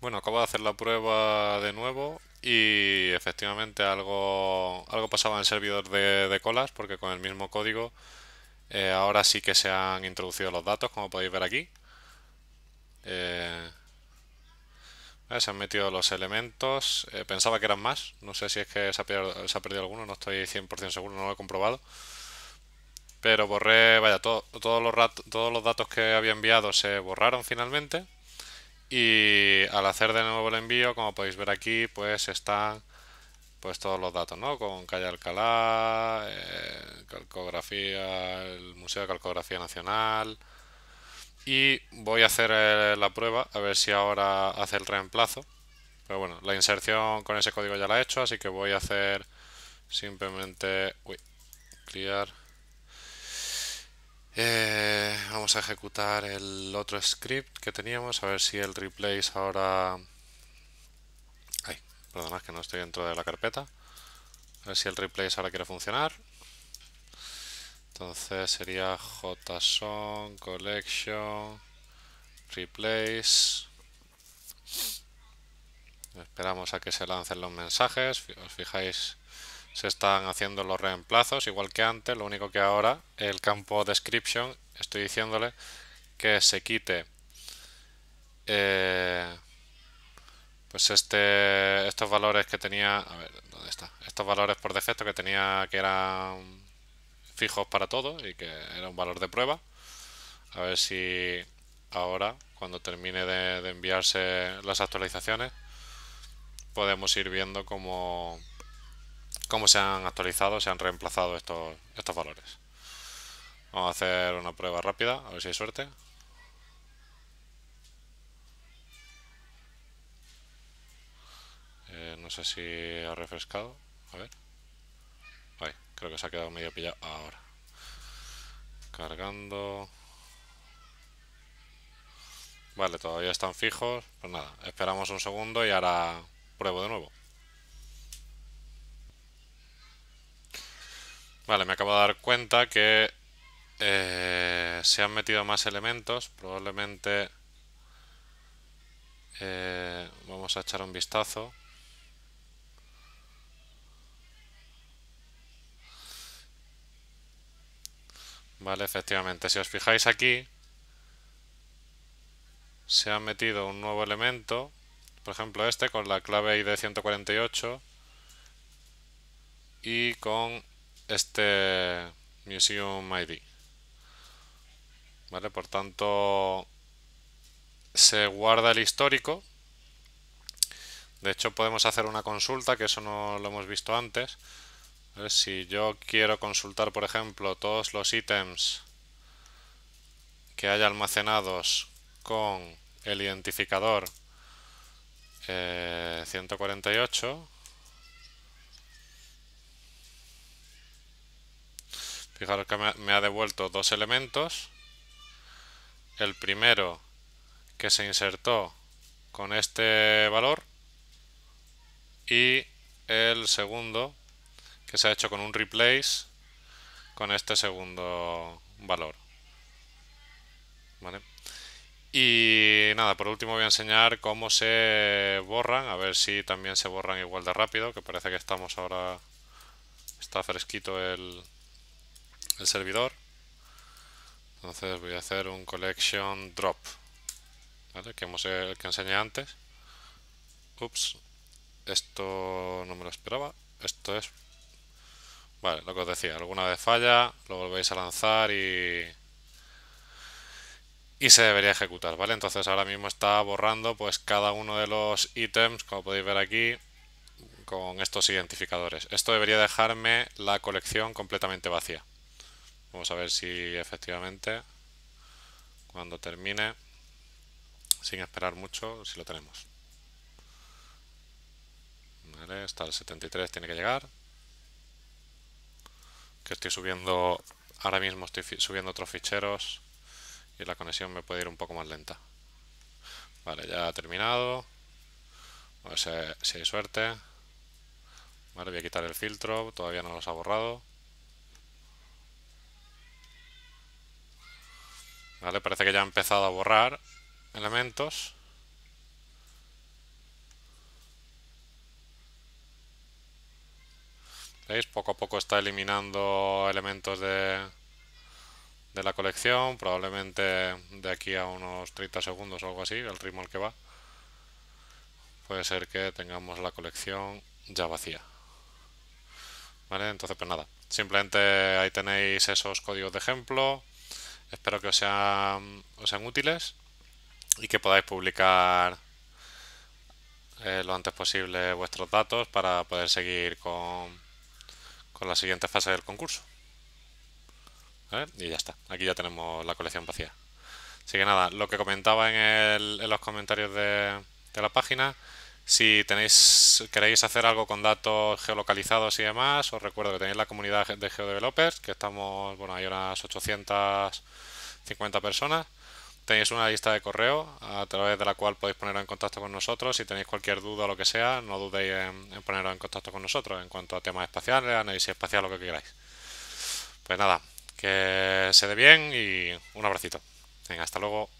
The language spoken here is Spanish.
Bueno, acabo de hacer la prueba de nuevo y efectivamente algo, algo pasaba en el servidor de, colas porque con el mismo código eh, ahora sí que se han introducido los datos como podéis ver aquí. Eh, eh, se han metido los elementos. pensaba que eran más. No sé si es que se ha perdido, alguno. No estoy 100% seguro, no lo he comprobado. Pero borré, vaya, todos los datos que había enviado se borraron finalmente. Y al hacer de nuevo el envío, como podéis ver aquí, pues están pues todos los datos, ¿no? Con calle Alcalá, eh, calcografía, el Museo de Calcografía Nacional. Y voy a hacer eh, la prueba, a ver si ahora hace el reemplazo. Pero bueno, la inserción con ese código ya la he hecho, así que voy a hacer simplemente... Uy, clear. Eh, vamos a ejecutar el otro script que teníamos, a ver si el replace ahora... Ay, perdonad que no estoy dentro de la carpeta. A ver si el replace ahora quiere funcionar. Entonces sería json collection replace. Esperamos a que se lancen los mensajes. Os fijáis se están haciendo los reemplazos igual que antes, lo único que ahora el campo description estoy diciéndole que se quite eh, pues este estos valores que tenía, a ver, ¿dónde está? Estos valores por defecto que tenía que eran fijos para todo y que era un valor de prueba. A ver si ahora cuando termine de, de enviarse las actualizaciones podemos ir viendo cómo cómo se han actualizado, se han reemplazado estos, estos valores. Vamos a hacer una prueba rápida, a ver si hay suerte. Eh, no sé si ha refrescado. A ver. creo que se ha quedado medio pillado ahora. Cargando. Vale, todavía están fijos. Pues nada, esperamos un segundo y ahora pruebo de nuevo. Vale, me acabo de dar cuenta que eh, se han metido más elementos. Probablemente eh, vamos a echar un vistazo. Vale, efectivamente. Si os fijáis aquí, se ha metido un nuevo elemento. Por ejemplo, este con la clave ID 148 y con este Museum ID. ¿Vale? Por tanto, se guarda el histórico. De hecho, podemos hacer una consulta, que eso no lo hemos visto antes. Si yo quiero consultar, por ejemplo, todos los ítems que haya almacenados con el identificador 148, eh, Fijaros que me ha devuelto dos elementos. El primero que se insertó con este valor y el segundo que se ha hecho con un replace con este segundo valor. Y nada, por último voy a enseñar cómo se borran, a ver si también se borran igual de rápido, que parece que estamos ahora, está fresquito el, el servidor. Entonces voy a hacer un collection drop, que hemos eh, que enseñé antes. Ups, esto no me lo esperaba. Esto es, vale, lo que os decía. Alguna vez falla, lo volvéis a lanzar y y se debería ejecutar, ¿vale? Entonces ahora mismo está borrando pues cada uno de los ítems, como podéis ver aquí, con estos identificadores. Esto debería dejarme la colección completamente vacía. Vamos a ver si efectivamente cuando termine, sin esperar mucho, si lo tenemos. Vale, está el 73 tiene que llegar. Que estoy subiendo, ahora mismo estoy subiendo otros ficheros y la conexión me puede ir un poco más lenta. Vale, ya ha terminado. A ver si hay suerte. Vale, voy a quitar el filtro, todavía no los ha borrado. Parece que ya ha empezado a borrar elementos. ¿Veis? Poco a poco está eliminando elementos de, de la colección, probablemente de aquí a unos 30 segundos o algo así, el ritmo al que va, puede ser que tengamos la colección ya vacía. Entonces, pues nada, simplemente ahí tenéis esos códigos de ejemplo, Espero que os sean, útiles y que podáis publicar eh, lo antes posible vuestros datos para poder seguir con, con la siguiente fase del concurso. Y ya está, aquí ya tenemos la colección vacía. Así que nada, lo que comentaba en, los comentarios de la página si tenéis, queréis hacer algo con datos geolocalizados y demás, os recuerdo que tenéis la comunidad de GeoDevelopers, que estamos, bueno, hay unas 850 personas. Tenéis una lista de correo a través de la cual podéis poneros en contacto con nosotros. Si tenéis cualquier duda o lo que sea, no dudéis en, poneros en contacto con nosotros en cuanto a temas espaciales, análisis espacial, lo que queráis. Pues nada, que se dé bien y un abracito. Venga, hasta luego.